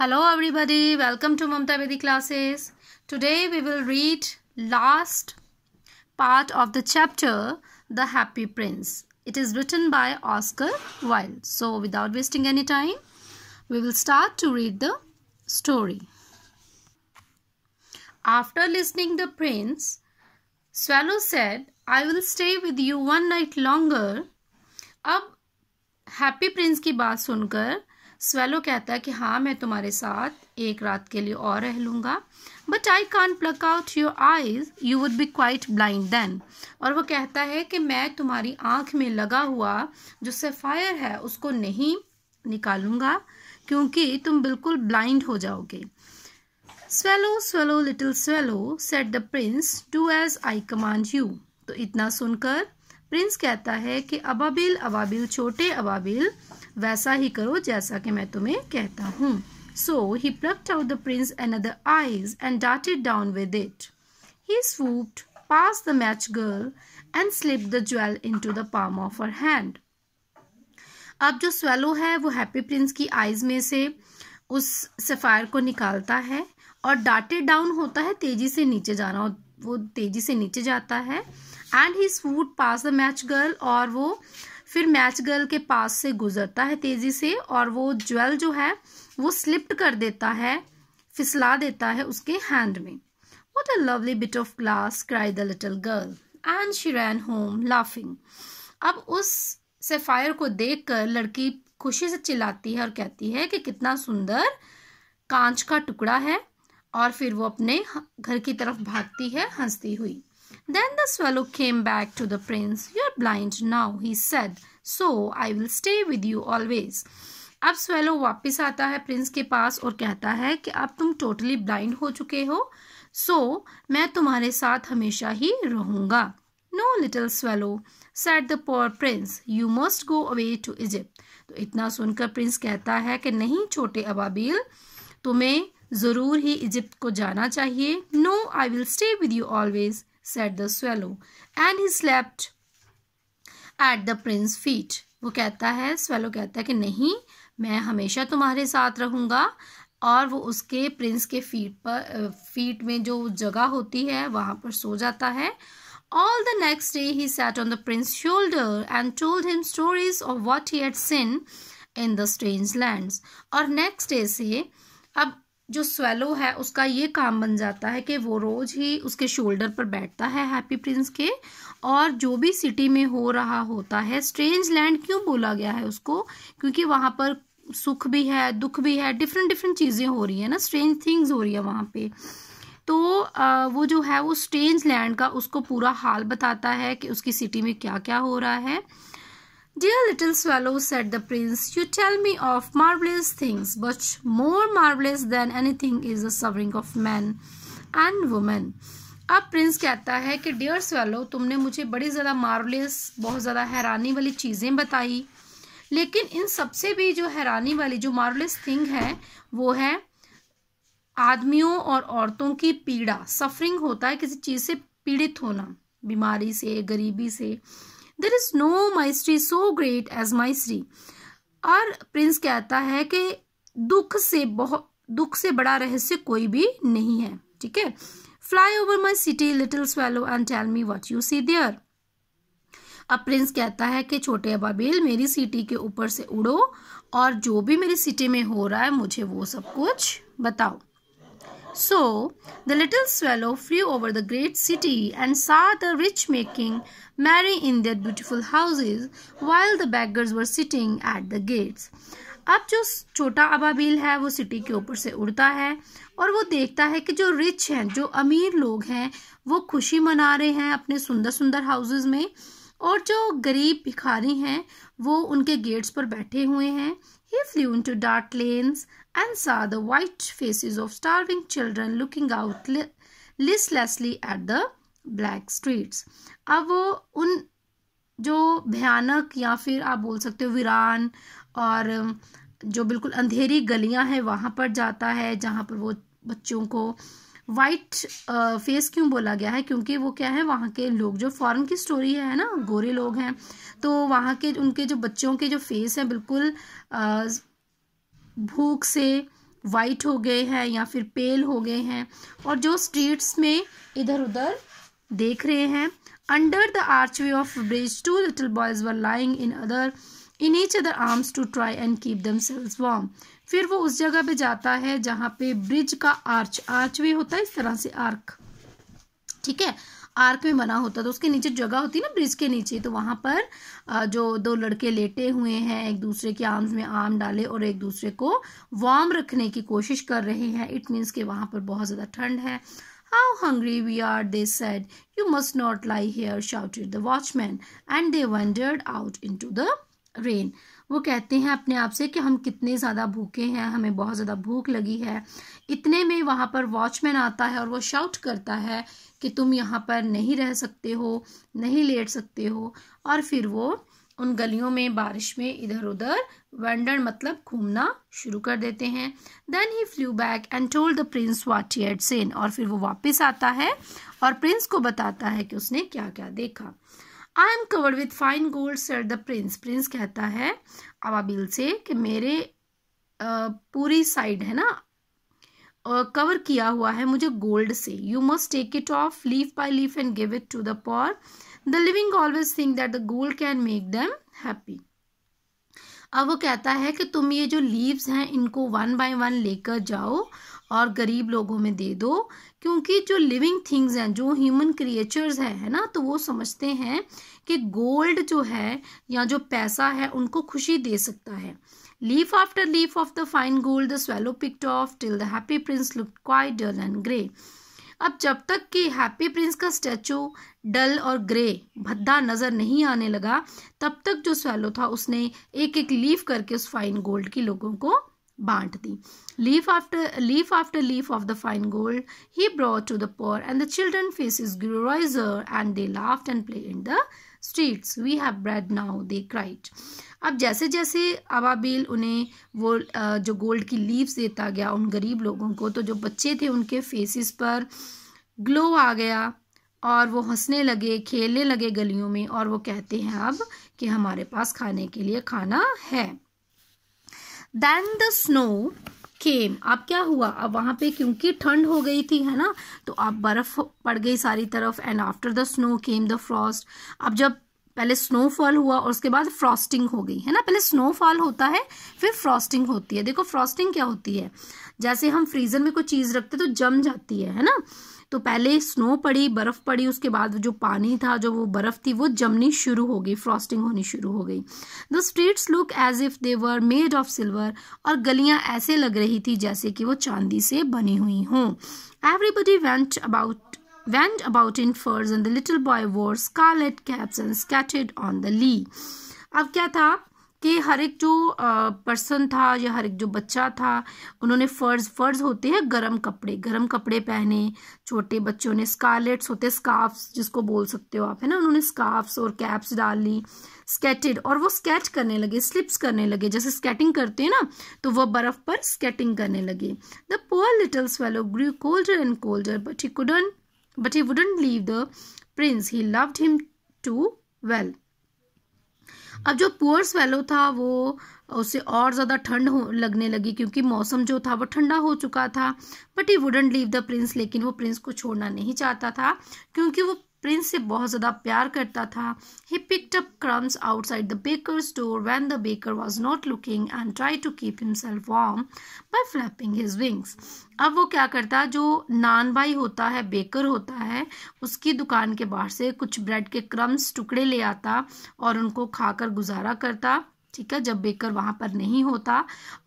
Hello everybody, welcome to Mamta Bedi classes. Today we will read last part of the chapter The Happy Prince. It is written by Oscar Wilde. So without wasting any time, we will start to read the story. After listening the prince, Swallow said, I will stay with you one night longer. अब Happy Prince की बात सुनकर swallow कहता है कि हाँ मैं तुम्हारे साथ एक रात के लिए और रह लूँगा but I can pluck out your eyes you would be quite blind then और वो कहता है कि मैं तुम्हारी आँख में लगा हुआ जो सेफायर है उसको नहीं निकालूंगा क्योंकि तुम बिल्कुल ब्लाइंड हो जाओगे swallow swallow little swallow said the prince do as I command you तो इतना सुनकर प्रिंस कहता है कि अबाबिल अबाबिल छोटे अबाबिल वैसा ही करो जैसा कि मैं तुम्हें कहता हूँ so he plucked out the prince and other eyes and डाटेड down with it he swooped past the match girl and slip the jewel into the palm of her hand अब जो स्वेलो है वो happy Prince की eyes में से उस sapphire को निकालता है और डाटेड डाउन होता है तेजी से नीचे जाना वो तेजी से नीचे जाता है and he swooped past the match girl और वो फिर मैच गर्ल के पास से गुजरता है तेज़ी से और वो ज्वेल जो है वो स्लिप्ट कर देता है फिसला देता है उसके हैंड में what a lovely bit of glass cried the little girl and she ran home laughing अब उस सेफायर को देख कर लड़की खुशी से चिल्लाती है और कहती है कि कितना सुंदर कांच का टुकड़ा है और फिर वो अपने घर की तरफ भागती है हंसती हुई Then the swallow came back to the prince. you are blind now, he said. So I will stay with you always. अब स्वेलो वापस आता है प्रिंस के पास और कहता है कि अब तुम टोटली ब्लाइंड हो चुके हो सो so, मैं तुम्हारे साथ हमेशा ही रहूँगा no little swallow said the poor prince you must go away to Egypt तो इतना सुनकर प्रिंस कहता है कि नहीं छोटे अबाबील तुम्हें ज़रूर ही इजिप्ट को जाना चाहिए no I will stay with you always said the swallow and he slept at the prince feet वो कहता है स्वेलो कहता है कि नहीं मैं हमेशा तुम्हारे साथ रहूँगा और वो उसके प्रिंस के फीट पर फीट में जो जगह होती है वहाँ पर सो जाता है all the next day he sat on the prince shoulder and told him stories of what he had seen in the strange lands और नेक्स्ट डे से अब जो स्वेलो है उसका ये काम बन जाता है कि वो रोज़ ही उसके शोल्डर पर बैठता है हैप्पी प्रिंस के और जो भी सिटी में हो रहा होता है स्ट्रेंज लैंड क्यों बोला गया है उसको क्योंकि वहाँ पर सुख भी है दुख भी है डिफरेंट डिफरेंट चीज़ें हो रही है ना स्ट्रेंज थिंग्स हो रही है वहाँ पे तो आ, वो जो है वो स्ट्रेंज लैंड का उसको पूरा हाल बताता है कि उसकी सिटी में क्या क्या हो रहा है Dear little swallow, said the prince, you tell me of marvelous things, but more marvelous than anything is the suffering of men and women. अब प्रिंस कहता है कि डियर स्वेलो तुमने मुझे बड़ी ज़्यादा मार्वलियस बहुत ज़्यादा हैरानी वाली चीज़ें बताई लेकिन इन सबसे भी जो हैरानी वाली जो मार्वलियस थिंग है वो है आदमियों और औरतों की पीड़ा सफरिंग होता है किसी चीज़ से पीड़ित होना बीमारी से गरीबी से there is no mystery so great as mystery और प्रिंस कहता है कि दुख से बहुत दुख से बड़ा रहस्य कोई भी नहीं है ठीक है fly over my city little swallow and tell me what you see there अब प्रिंस कहता है कि छोटे अबाबेल मेरी सिटी के ऊपर से उड़ो और जो भी मेरी सिटी में हो रहा है मुझे वो सब कुछ बताओ So the little swallow flew over the great city and saw the rich making merry in their beautiful houses while the beggars were sitting at the gates. अब जो छोटा अबाबील है वो सिटी के ऊपर से उड़ता है और वो देखता है कि जो रिच हैं जो अमीर लोग हैं वो खुशी मना रहे हैं अपने सुंदर सुंदर हाउसेज में और जो गरीब भिखारी हैं वो उनके गेट्स पर बैठे हुए हैं he flew into dark lanes and saw the white faces of starving children looking out li listlessly at the black streets ab wo un jo bhayanak ya fir aap bol sakte ho viran aur jo bilkul andheri galiyan hai wahan par jata hai jahan par wo bachchon ko white face uh, क्यों बोला गया है क्योंकि वो क्या है वहाँ के लोग जो फॉरेन की स्टोरी है ना गोरे लोग हैं तो वहाँ के उनके जो बच्चों के जो फेस हैं बिल्कुल uh, भूख से वाइट हो गए हैं या फिर पेल हो गए हैं और जो स्ट्रीट्स में इधर उधर देख रहे हैं under the archway of bridge two little boys were lying in other in each other arms to try and keep themselves warm फिर वो उस जगह पे जाता है जहाँ पे ब्रिज का आर्च आर्चवे होता है इस तरह से आर्क ठीक है आर्क में बना होता था तो उसके नीचे जगह होती ना ब्रिज के नीचे तो वहां पर जो दो लड़के लेटे हुए हैं एक दूसरे के आर्म्स में आर्म डाले और एक दूसरे को वार्म रखने की कोशिश कर रहे हैं इट मीन्स के वहां पर बहुत ज़्यादा ठंड है how hungry we are they said. You must not lie here shout the watchman, and they wandered out into the rain वो कहते हैं अपने आप से कि हम कितने ज़्यादा भूखे हैं हमें बहुत ज़्यादा भूख लगी है इतने में वहाँ पर वॉचमैन आता है और वो शाउट करता है कि तुम यहाँ पर नहीं रह सकते हो नहीं लेट सकते हो और फिर वो उन गलियों में बारिश में इधर उधर वंडर मतलब घूमना शुरू कर देते हैं then he flew back and told the prince what he seen और फिर वो वापस आता है और प्रिंस को बताता है कि उसने क्या क्या देखा I am covered with fine gold said the prince prince कहता है अबाबिल से कि मेरे पूरी साइड है ना कवर किया हुआ है मुझे गोल्ड से you must take it off leaf by leaf and give it to the poor the living always think that the gold can make them happy अब वो कहता है कि तुम ये जो लीव्स हैं इनको वन बाय वन लेकर जाओ और गरीब लोगों में दे दो क्योंकि जो लिविंग थिंग्स हैं जो ह्यूमन क्रिएचर्स हैं है ना तो वो समझते हैं कि गोल्ड जो है या जो पैसा है उनको खुशी दे सकता है leaf after leaf of the fine gold the swallow picked off till the happy prince look quite dull and grey अब जब तक कि हैप्पी प्रिंस का स्टैचू डल और ग्रे भद्दा नज़र नहीं आने लगा तब तक जो स्वेलो था उसने एक एक लीफ करके उस फाइन गोल्ड की लोगों को बांट दी leaf after leaf after leaf of the fine gold he brought to the poor and the children faces is grew rosier and they laughed and play in the streets we have bread now they cried अब जैसे जैसे अबाबील उन्हें वो जो gold की leaves देता गया उन गरीब लोगों को तो जो बच्चे थे उनके फेसिस पर ग्लो आ गया और वो हंसने लगे खेलने लगे गलियों में और वो कहते हैं अब कि हमारे पास खाने के लिए खाना है देन द स्नो केम अब क्या हुआ अब वहाँ पे क्योंकि ठंड हो गई थी है ना तो अब बर्फ़ पड़ गई सारी तरफ and after the snow came the frost अब जब पहले स्नोफॉल हुआ और उसके बाद फ्रॉस्टिंग हो गई है ना पहले स्नोफॉल होता है फिर फ्रॉस्टिंग होती है देखो फ्रॉस्टिंग क्या होती है जैसे हम फ्रीज़र में कोई चीज़ रखते तो जम जाती है है ना तो पहले स्नो पड़ी बर्फ़ पड़ी उसके बाद जो पानी था जो वो बर्फ़ थी वो जमनी शुरू हो गई फ्रॉस्टिंग होनी शुरू हो गई the streets look as if they were made of silver और गलियाँ ऐसे लग रही थी जैसे कि वो चांदी से बनी हुई हों everybody went about went about in furs and the little boy wore scarlet caps and scattered on the lee अब क्या था कि हर एक जो पर्सन था या हर एक जो बच्चा था उन्होंने फ़र्ज़ फ़र्ज़ होते हैं गर्म कपड़े गर्म कपड़े पहने छोटे बच्चों ने स्कारलेट्स होते स्काफ्स जिसको बोल सकते हो आप है ना उन्होंने स्काफ्स और कैप्स डाल ली स्केटेड और वो स्केच करने लगे स्लिप्स करने लगे जैसे स्केटिंग करते हैं ना तो वह बर्फ़ पर स्केटिंग करने लगे the poor little swallow grew colder and colder but he couldn't but he wouldn't leave the prince he loved him too well अब जो पुअर स्वेलो था वो उसे और ज़्यादा ठंड हो लगने लगी क्योंकि मौसम जो था वो ठंडा हो चुका था but he wouldn't leave the prince लेकिन वो प्रिंस को छोड़ना नहीं चाहता था क्योंकि वो प्रिंस से बहुत ज़्यादा प्यार करता था he picked up crumbs outside the baker store when the baker was not looking and try to keep himself warm by flapping his wings अब वो क्या करता जो नान भाई होता है बेकर होता है उसकी दुकान के बाहर से कुछ ब्रेड के क्रम्स टुकड़े ले आता और उनको खाकर गुजारा करता ठीक है जब बेकर वहाँ पर नहीं होता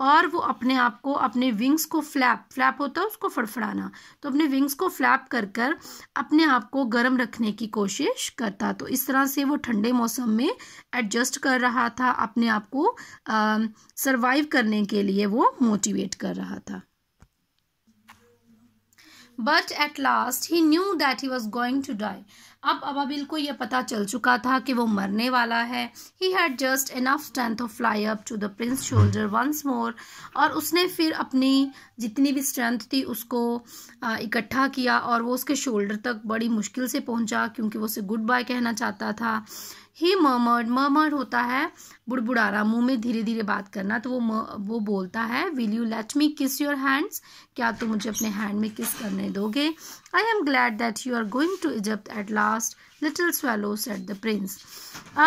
और वो अपने आप को अपने विंग्स को फ्लैप फ्लैप होता है उसको फड़फड़ाना तो अपने विंग्स को फ्लैप कर कर अपने आप को गर्म रखने की कोशिश करता तो इस तरह से वो ठंडे मौसम में एडजस्ट कर रहा था अपने आप को सर्वाइव करने के लिए वो मोटिवेट कर रहा था but at last he knew that he was going to die अब अबाबिल को यह पता चल चुका था कि वो मरने वाला है he had just enough strength of fly up to the prince shoulder once more और उसने फिर अपनी जितनी भी स्ट्रेंथ थी उसको इकट्ठा किया और वो उसके शोल्डर तक बड़ी मुश्किल से पहुंचा क्योंकि वो उसे गुड बाय कहना चाहता था ही मर्मर्ड मर्मर होता है बुड़बुड़ा रहा मुंह में धीरे धीरे बात करना तो वो म, वो बोलता है विल यू लेट मी किस योर हैंड्स क्या तुम मुझे अपने हैंड में किस करने दोगे I am glad that you are going to Egypt at last little swallow said the prince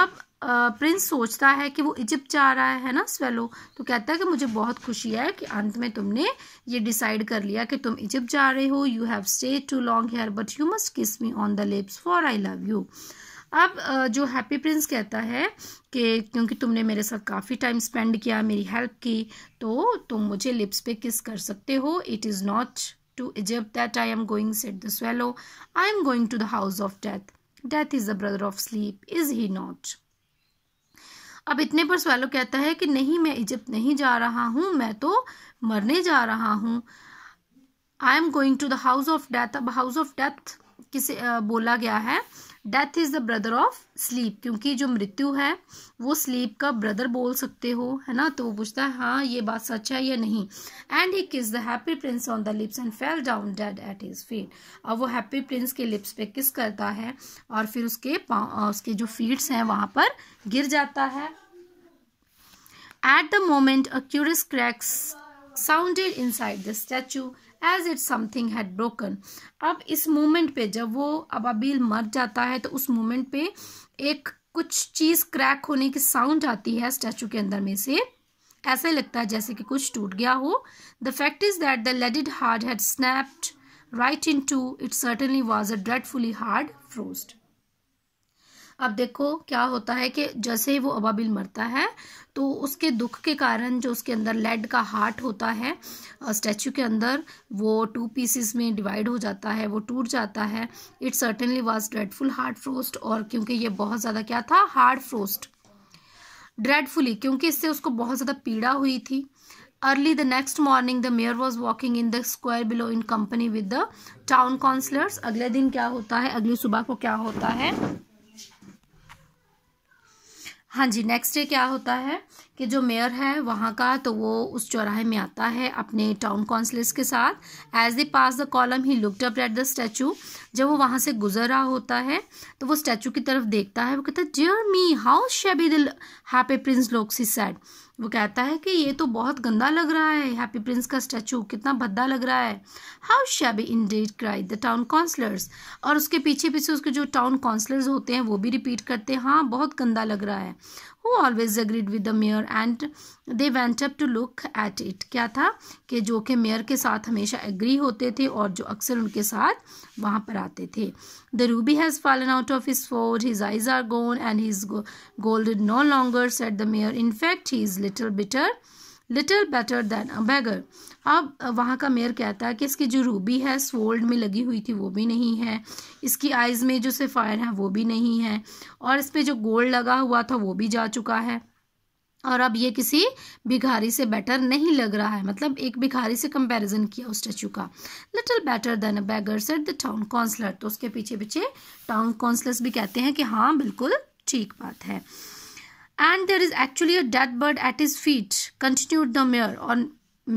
अब प्रिंस सोचता है कि वो इजिप्ट जा रहा है है ना स्वेलो तो कहता है कि मुझे बहुत खुशी है कि अंत में तुमने ये डिसाइड कर लिया कि तुम इजिप्ट जा रहे हो you have stay too long here but you must kiss me on the lips for I love you अब जो हैप्पी प्रिंस कहता है कि क्योंकि तुमने मेरे साथ काफ़ी टाइम स्पेंड किया मेरी हेल्प की तो तुम मुझे लिप्स पे किस कर सकते हो it is not to Egypt that I am going said the swallow I am going to the house of death death is the brother of sleep is he not अब इतने पर स्वेलो कहता है कि नहीं मैं इजिप्ट नहीं जा रहा हूँ मैं तो मरने जा रहा हूँ I am going to the house of death अब हाउस ऑफ डेथ किसे बोला गया है death is the brother of sleep क्योंकि जो मृत्यु है वो स्लीप का ब्रदर बोल सकते हो है ना तो वो पूछता है हाँ ये बात सच है या नहीं and he kiss the happy prince on the lips and fell down dead at his feet अब वो हैप्पी प्रिंस के लिप्स पे किस करता है और फिर उसके उसके जो फीट्स हैं वहाँ पर गिर जाता है at the moment a curious cracks inside the statue as it something had broken अब इस मोमेंट पे जब वो अबाबील मर जाता है तो उस मोमेंट पे एक कुछ चीज़ क्रैक होने की साउंड आती है स्टैचू के अंदर में से ऐसा लगता है जैसे कि कुछ टूट गया हो the fact is that the leaden heart had snapped right into it certainly was a dreadfully hard frost अब देखो क्या होता है कि जैसे ही वो अबाबिल मरता है तो उसके दुख के कारण जो उसके अंदर लेड का हार्ट होता है स्टैचू के अंदर वो टू पीसेस में डिवाइड हो जाता है वो टूट जाता है it certainly was dreadful hard frost और क्योंकि ये बहुत ज़्यादा क्या था हार्ड फ्रोस्ट ड्रेडफुली क्योंकि इससे उसको बहुत ज़्यादा पीड़ा हुई थी early the next morning the mayor was walking in the square below in company with the town councillors अगले दिन क्या होता है अगली सुबह को क्या होता है हाँ जी नेक्स्ट डे क्या होता है कि जो मेयर है वहाँ का तो वो उस चौराहे में आता है अपने टाउन काउंसलर्स के साथ as they pass the column he looked up at the statue जब वो वहाँ से गुजर रहा होता है तो वो स्टैचू की तरफ देखता है वो कहता है डियर मी हाउ शेबी दिल हैप्पी प्रिंस लोक सी सैड वो कहता है कि ये तो बहुत गंदा लग रहा है हैप्पी प्रिंस का स्टैचू कितना भद्दा लग रहा है how shabby indeed cry the town councillors और उसके पीछे पीछे उसके जो टाउन काउंसलर्स होते हैं वो भी रिपीट करते हैं हाँ बहुत गंदा लग रहा है who always agreed with the mayor and they went up to look at it क्या था कि जो कि मेयर के साथ हमेशा एग्री होते थे और जो अक्सर उनके साथ वहाँ पर आते थे the ruby has fallen out of his forehead his eyes are gone and his gold no longer said the mayor in fact he is little bitter little better than a beggar अब वहाँ का मेयर कहता है कि इसकी जो Ruby है स्वोल्ड में लगी हुई थी वो भी नहीं है इसकी आइज़ में जो सफ़ायर है वो भी नहीं है और इस पर जो गोल्ड लगा हुआ था वो भी जा चुका है और अब ये किसी भिखारी से बेटर नहीं लग रहा है मतलब एक भिखारी से कंपैरिजन किया उस स्टैचू का little better than a beggar said the town councillor तो उसके पीछे पीछे टाउन काउंसलर्स भी कहते हैं कि हाँ बिल्कुल ठीक बात है and there is actually a dead bird at his feet continued the mayor और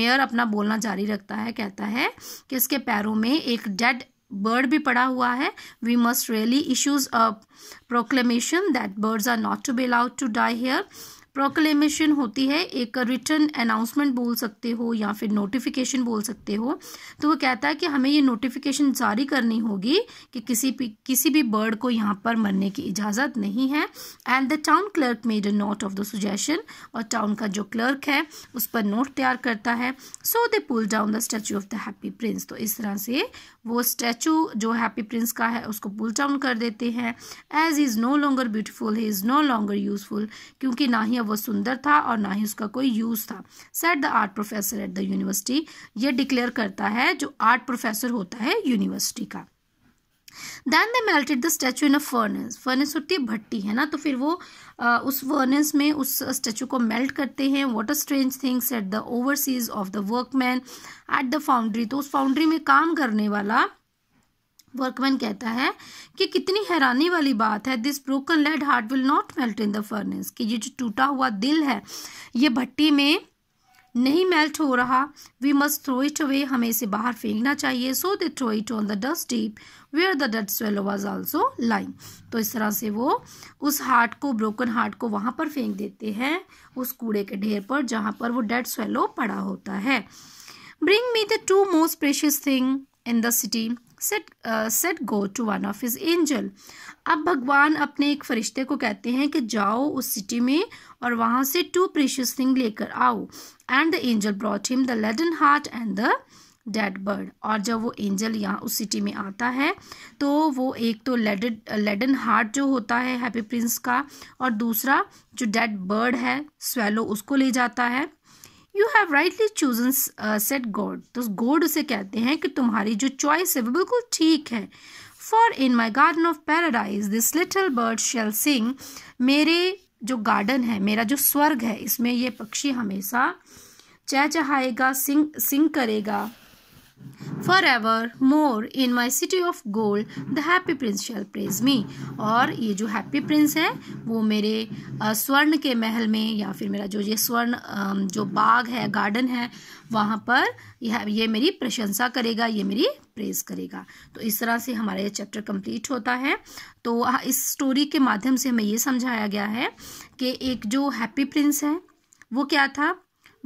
मेयर अपना बोलना जारी रखता है कहता है कि इसके पैरों में एक डेड बर्ड भी पड़ा हुआ है we must really issues a proclamation that birds are not to be allowed to die here proclamation होती है एक रिटर्न अनाउंसमेंट बोल सकते हो या फिर नोटिफिकेशन बोल सकते हो तो वो कहता है कि हमें ये नोटिफिकेशन जारी करनी होगी कि किसी भी किसी भी बर्ड को यहाँ पर मरने की इजाज़त नहीं है and the town clerk made a note of the suggestion और टाउन का जो क्लर्क है उस पर नोट तैयार करता है so they pull down the statue of the happy prince तो इस तरह से वो स्टैचू जो हैप्पी प्रिंस का है उसको पुल डाउन कर देते हैं as is no longer beautiful he is no longer useful क्योंकि ना ही अब वो सुंदर था और ना ही उसका कोई यूज़ था said the art professor at the university ये डिक्लेयर करता है जो आर्ट प्रोफेसर होता है यूनिवर्सिटी का then they melted the statue in a furnace furnace होती है भट्टी है ना तो फिर वो आ, उस फर्नेस में उस स्टैचू को मेल्ट करते हैं what a strange things at the overseers of the workman at the foundry तो उस फाउंड्री में काम करने वाला वर्कमैन कहता है कि कितनी हैरानी वाली बात है this broken lead heart will not melt in the furnace कि ये जो टूटा हुआ दिल है ये भट्टी में नहीं मेल्ट हो रहा we must throw it away हमें इसे बाहर फेंकना चाहिए so they throw it on the dust heap where the dead swallow was also lying तो इस तरह से वो उस हार्ट को ब्रोकन हार्ट को वहाँ पर फेंक देते हैं उस कूड़े के ढेर पर जहाँ पर वो डेड स्वेलो पड़ा होता है bring me the two most precious thing in the city said said God to one of his angel अब भगवान अपने एक फरिश्ते को कहते हैं कि जाओ उस सिटी में और वहाँ से टू प्रेशियस थिंग लेकर आओ and the angel brought him the leaden heart and the dead bird और जब वो एंजल यहाँ उस सिटी में आता है तो वो एक तो लेडेड लेडन हार्ट जो होता है हैप्पी प्रिंस का और दूसरा जो डेड बर्ड है स्वेलो उसको ले जाता है you have rightly chosen said God तो गॉड उसे कहते हैं कि तुम्हारी जो चॉइस है वो बिल्कुल ठीक है for in my garden of paradise this little bird shall sing मेरे जो गार्डन है मेरा जो स्वर्ग है इसमें ये पक्षी हमेशा चहचहाएगा सिंग सिंग करेगा for more in my city of gold the happy prince shall praise me और ये जो हैप्पी प्रिंस है वो मेरे स्वर्ण के महल में या फिर मेरा जो ये स्वर्ण जो बाग है गार्डन है वहाँ पर यह ये मेरी प्रशंसा करेगा ये मेरी प्रेज करेगा तो इस तरह से हमारा ये चैप्टर कंप्लीट होता है तो इस स्टोरी के माध्यम से हमें ये समझाया गया है कि एक जो हैप्पी प्रिंस है वो क्या था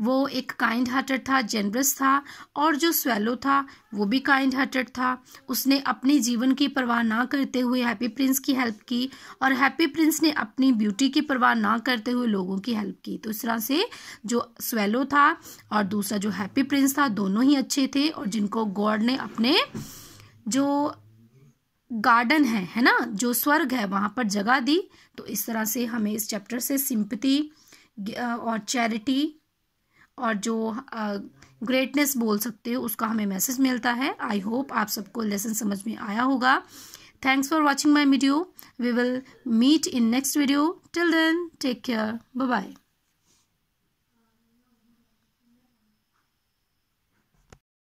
वो एक काइंड हार्टेड था जेनरस था और जो स्वेलो था वो भी काइंड हार्टेड था उसने अपने जीवन की परवाह ना करते हुए हैप्पी प्रिंस की हेल्प की और हैप्पी प्रिंस ने अपनी ब्यूटी की परवाह ना करते हुए लोगों की हेल्प की तो इस तरह से जो स्वेलो था और दूसरा जो हैप्पी प्रिंस था दोनों ही अच्छे थे और जिनको गॉड ने अपने जो गार्डन है है ना जो स्वर्ग है वहाँ पर जगह दी तो इस तरह से हमें इस चैप्टर से सिंपति और चैरिटी और जो ग्रेटनेस बोल सकते हो उसका हमें मैसेज मिलता है आई होप आप सबको लेसन समझ में आया होगा thanks for watching my video we will meet in next video till then take care bye